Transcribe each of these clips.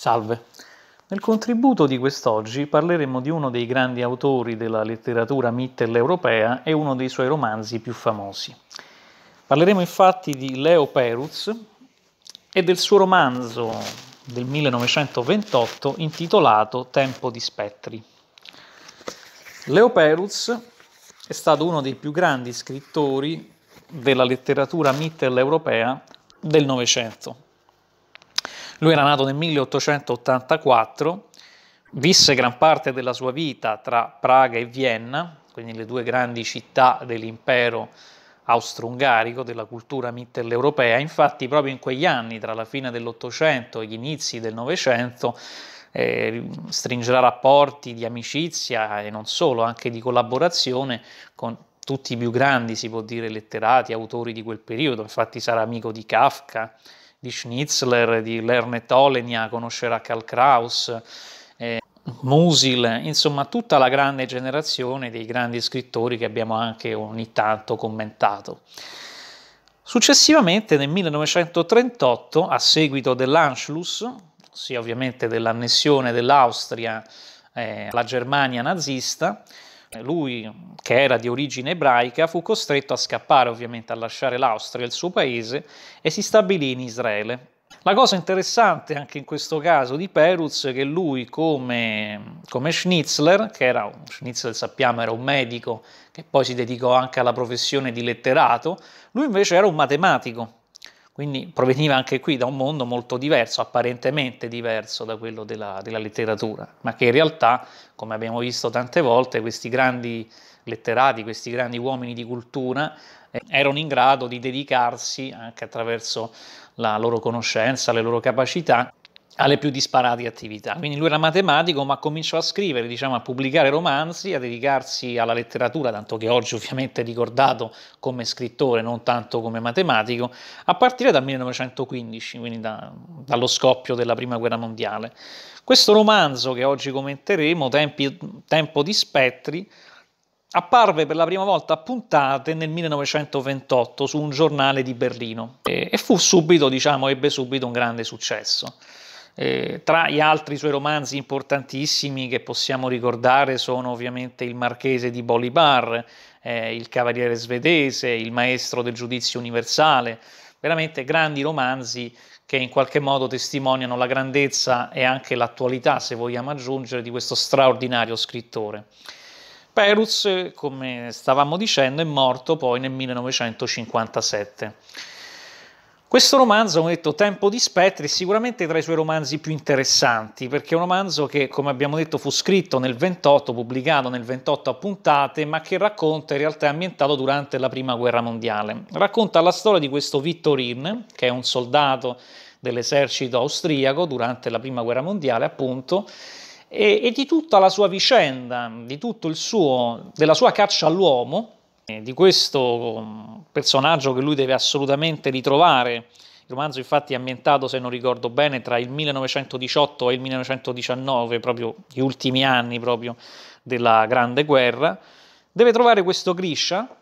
Salve. Nel contributo di quest'oggi parleremo di uno dei grandi autori della letteratura mitteleuropea e uno dei suoi romanzi più famosi. Parleremo infatti di Leo Peruz e del suo romanzo del 1928 intitolato Tempo di spettri. Leo Peruz è stato uno dei più grandi scrittori della letteratura mitteleuropea del Novecento lui era nato nel 1884, visse gran parte della sua vita tra Praga e Vienna, quindi le due grandi città dell'impero austro-ungarico, della cultura mitteleuropea. Infatti proprio in quegli anni, tra la fine dell'Ottocento e gli inizi del Novecento, eh, stringerà rapporti di amicizia e non solo, anche di collaborazione con tutti i più grandi, si può dire, letterati, autori di quel periodo. Infatti sarà amico di Kafka, di Schnitzler, di Lerne Tolenia, conoscerà Karl Kraus, eh, Musil, insomma tutta la grande generazione dei grandi scrittori che abbiamo anche ogni tanto commentato. Successivamente nel 1938, a seguito dell'Anschluss, ossia ovviamente dell'annessione dell'Austria eh, alla Germania nazista, eh, lui, che era di origine ebraica, fu costretto a scappare ovviamente, a lasciare l'Austria, il suo paese, e si stabilì in Israele. La cosa interessante anche in questo caso di Peruz è che lui come, come Schnitzler, che era, Schnitzler sappiamo era un medico che poi si dedicò anche alla professione di letterato, lui invece era un matematico, quindi proveniva anche qui da un mondo molto diverso, apparentemente diverso da quello della, della letteratura, ma che in realtà, come abbiamo visto tante volte, questi grandi letterati, questi grandi uomini di cultura, eh, erano in grado di dedicarsi anche attraverso la loro conoscenza, le loro capacità, alle più disparate attività. Quindi lui era matematico, ma cominciò a scrivere, diciamo, a pubblicare romanzi, a dedicarsi alla letteratura, tanto che oggi ovviamente è ricordato come scrittore, non tanto come matematico, a partire dal 1915, quindi da, dallo scoppio della Prima Guerra Mondiale. Questo romanzo che oggi commenteremo, Tempi, Tempo di Spettri, apparve per la prima volta a puntate nel 1928 su un giornale di Berlino e, e fu subito, diciamo, ebbe subito un grande successo. Eh, tra gli altri suoi romanzi importantissimi che possiamo ricordare sono ovviamente Il Marchese di Bolivar, eh, Il Cavaliere svedese, Il Maestro del Giudizio Universale, veramente grandi romanzi che in qualche modo testimoniano la grandezza e anche l'attualità, se vogliamo aggiungere, di questo straordinario scrittore. Perus, come stavamo dicendo, è morto poi nel 1957. Questo romanzo, come detto, Tempo di Spettri, è sicuramente tra i suoi romanzi più interessanti, perché è un romanzo che, come abbiamo detto, fu scritto nel 28, pubblicato nel 28 a puntate, ma che racconta in realtà è ambientato durante la Prima Guerra Mondiale. Racconta la storia di questo Vittorin, che è un soldato dell'esercito austriaco durante la Prima Guerra Mondiale, appunto, e, e di tutta la sua vicenda, di tutto il suo, della sua caccia all'uomo, di questo um, personaggio che lui deve assolutamente ritrovare. Il romanzo infatti è ambientato, se non ricordo bene, tra il 1918 e il 1919, proprio gli ultimi anni proprio della Grande Guerra. Deve trovare questo Grisha,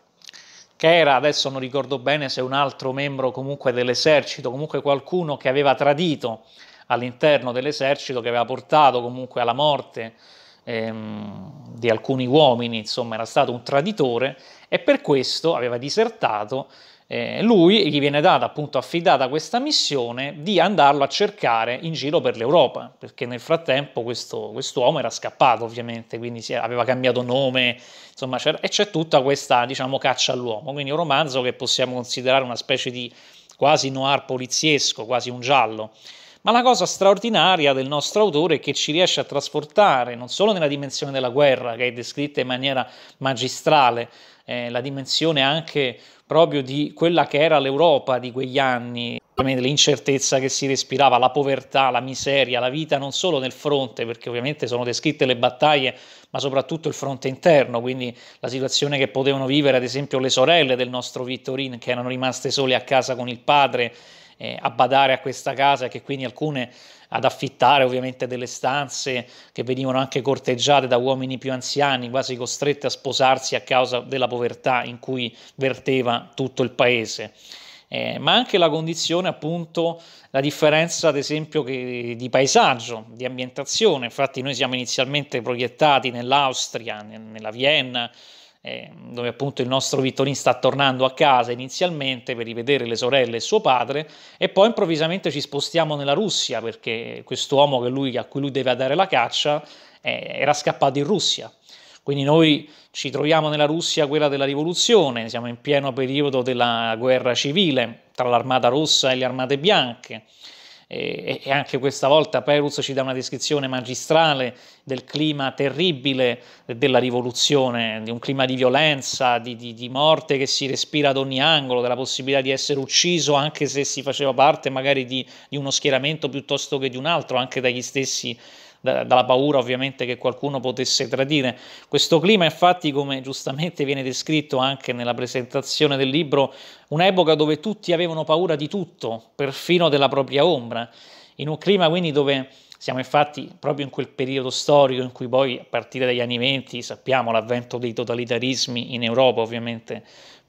che era, adesso non ricordo bene, se un altro membro comunque dell'esercito, comunque qualcuno che aveva tradito all'interno dell'esercito, che aveva portato comunque alla morte ehm, di alcuni uomini, insomma era stato un traditore e per questo aveva disertato. Eh, lui gli viene data appunto affidata questa missione di andarlo a cercare in giro per l'Europa, perché nel frattempo questo, quest'uomo era scappato ovviamente, quindi si, aveva cambiato nome, insomma, c'era, e c'è tutta questa diciamo caccia all'uomo, quindi un romanzo che possiamo considerare una specie di quasi noir poliziesco, quasi un giallo. Ma la cosa straordinaria del nostro autore è che ci riesce a trasportare non solo nella dimensione della guerra, che è descritta in maniera magistrale, eh, la dimensione anche proprio di quella che era l'Europa di quegli anni, l'incertezza che si respirava, la povertà, la miseria, la vita non solo nel fronte, perché ovviamente sono descritte le battaglie, ma soprattutto il fronte interno, quindi la situazione che potevano vivere ad esempio le sorelle del nostro Vittorin che erano rimaste sole a casa con il padre eh, a badare a questa casa e che quindi alcune ad affittare ovviamente delle stanze che venivano anche corteggiate da uomini più anziani, quasi costrette a sposarsi a causa della povertà in cui verteva tutto il paese. Eh, ma anche la condizione, appunto, la differenza, ad esempio, che, di paesaggio, di ambientazione. Infatti, noi siamo inizialmente proiettati nell'Austria, nella Vienna, eh, dove appunto il nostro Vittorin sta tornando a casa inizialmente per rivedere le sorelle e suo padre e poi improvvisamente ci spostiamo nella Russia perché quest'uomo lui, a cui lui deve dare la caccia eh, era scappato in Russia. Quindi noi ci troviamo nella Russia, quella della rivoluzione, siamo in pieno periodo della guerra civile tra l'armata rossa e le armate bianche e, e anche questa volta Perus ci dà una descrizione magistrale del clima terribile della rivoluzione, di un clima di violenza, di, di, di morte che si respira ad ogni angolo, della possibilità di essere ucciso anche se si faceva parte magari di, di uno schieramento piuttosto che di un altro, anche dagli stessi dalla paura ovviamente che qualcuno potesse tradire. Questo clima infatti, come giustamente viene descritto anche nella presentazione del libro, un'epoca dove tutti avevano paura di tutto, perfino della propria ombra, in un clima quindi dove siamo infatti proprio in quel periodo storico in cui poi a partire dagli anni 20 sappiamo l'avvento dei totalitarismi in Europa ovviamente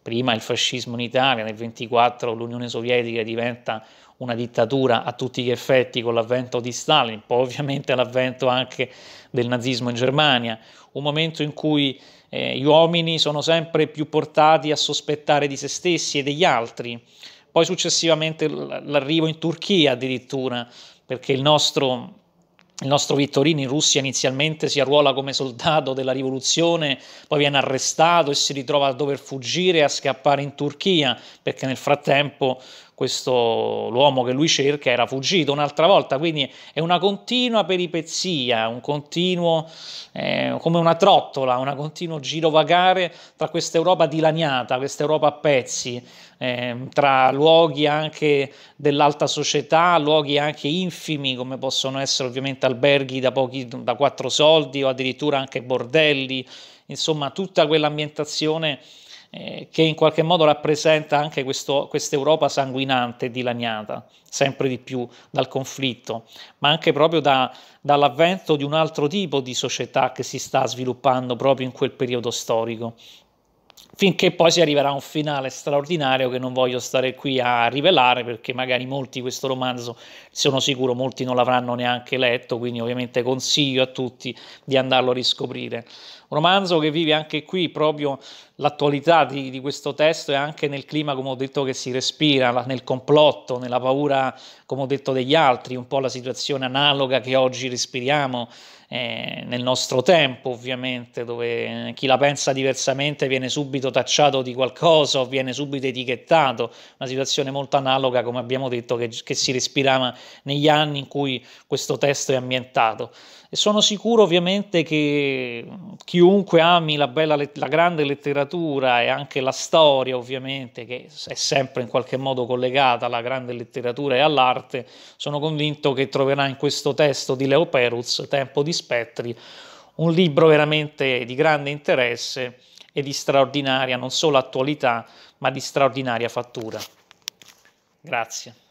prima il fascismo in Italia, nel 24 l'Unione Sovietica diventa una dittatura a tutti gli effetti con l'avvento di Stalin, poi ovviamente l'avvento anche del nazismo in Germania, un momento in cui eh, gli uomini sono sempre più portati a sospettare di se stessi e degli altri, poi successivamente l'arrivo in Turchia addirittura, perché il nostro il nostro Vittorino in Russia inizialmente si arruola come soldato della rivoluzione, poi viene arrestato e si ritrova a dover fuggire e a scappare in Turchia, perché nel frattempo questo, l'uomo che lui cerca era fuggito un'altra volta, quindi è una continua peripezia, un continuo, eh, come una trottola, un continuo girovagare tra questa Europa dilaniata, questa Europa a pezzi, eh, tra luoghi anche dell'alta società, luoghi anche infimi come possono essere ovviamente alberghi da, pochi, da quattro soldi o addirittura anche bordelli, insomma tutta quell'ambientazione eh, che in qualche modo rappresenta anche questa Europa sanguinante e dilaniata, sempre di più dal conflitto, ma anche proprio da, dall'avvento di un altro tipo di società che si sta sviluppando proprio in quel periodo storico, finché poi si arriverà a un finale straordinario che non voglio stare qui a rivelare perché magari molti questo romanzo sono sicuro molti non l'avranno neanche letto quindi ovviamente consiglio a tutti di andarlo a riscoprire un romanzo che vive anche qui proprio l'attualità di, di, questo testo e anche nel clima, come ho detto, che si respira, nel complotto, nella paura, come ho detto, degli altri, un po' la situazione analoga che oggi respiriamo eh, nel nostro tempo, ovviamente, dove eh, chi la pensa diversamente viene subito tacciato di qualcosa o viene subito etichettato, una situazione molto analoga, come abbiamo detto, che, che si respirava negli anni in cui questo testo è ambientato. E sono sicuro, ovviamente, che chiunque ami la, bella, la grande letteratura, letteratura e anche la storia, ovviamente, che è sempre in qualche modo collegata alla grande letteratura e all'arte, sono convinto che troverà in questo testo di Leo Peruz, Tempo di Spettri, un libro veramente di grande interesse e di straordinaria non solo attualità, ma di straordinaria fattura. Grazie.